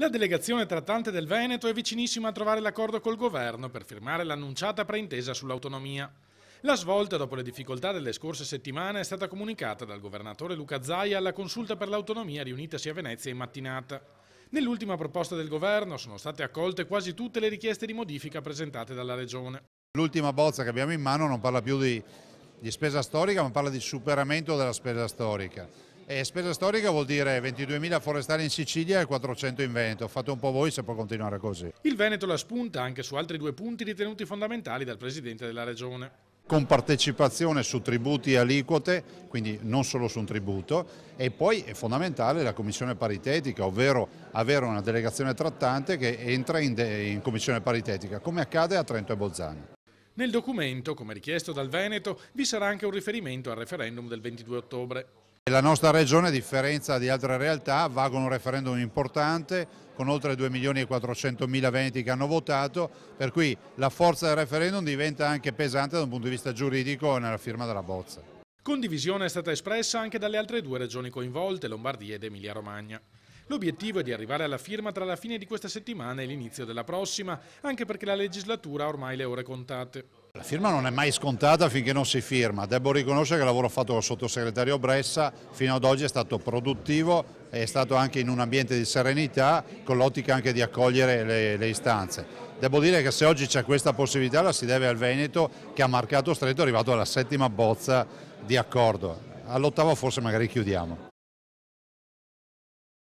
La delegazione trattante del Veneto è vicinissima a trovare l'accordo col governo per firmare l'annunciata preintesa sull'autonomia. La svolta dopo le difficoltà delle scorse settimane è stata comunicata dal governatore Luca Zaia alla consulta per l'autonomia riunitasi a Venezia in mattinata. Nell'ultima proposta del governo sono state accolte quasi tutte le richieste di modifica presentate dalla Regione. L'ultima bozza che abbiamo in mano non parla più di, di spesa storica ma parla di superamento della spesa storica e spesa storica vuol dire 22.000 forestali in Sicilia e 400 in Veneto. Fate un po' voi se può continuare così. Il Veneto la spunta anche su altri due punti ritenuti fondamentali dal Presidente della Regione. Con partecipazione su tributi e aliquote, quindi non solo su un tributo, e poi è fondamentale la commissione paritetica, ovvero avere una delegazione trattante che entra in, in commissione paritetica, come accade a Trento e Bolzano. Nel documento, come richiesto dal Veneto, vi sarà anche un riferimento al referendum del 22 ottobre e la nostra regione, a differenza di altre realtà, va con un referendum importante, con oltre 2 milioni e 400 mila veneti che hanno votato, per cui la forza del referendum diventa anche pesante da un punto di vista giuridico nella firma della bozza. Condivisione è stata espressa anche dalle altre due regioni coinvolte, Lombardia ed Emilia-Romagna. L'obiettivo è di arrivare alla firma tra la fine di questa settimana e l'inizio della prossima, anche perché la legislatura ha ormai le ore contate. La firma non è mai scontata finché non si firma. Devo riconoscere che il lavoro fatto dal sottosegretario Bressa fino ad oggi è stato produttivo e è stato anche in un ambiente di serenità con l'ottica anche di accogliere le, le istanze. Devo dire che se oggi c'è questa possibilità la si deve al Veneto che ha marcato stretto, e è arrivato alla settima bozza di accordo. All'ottavo forse magari chiudiamo.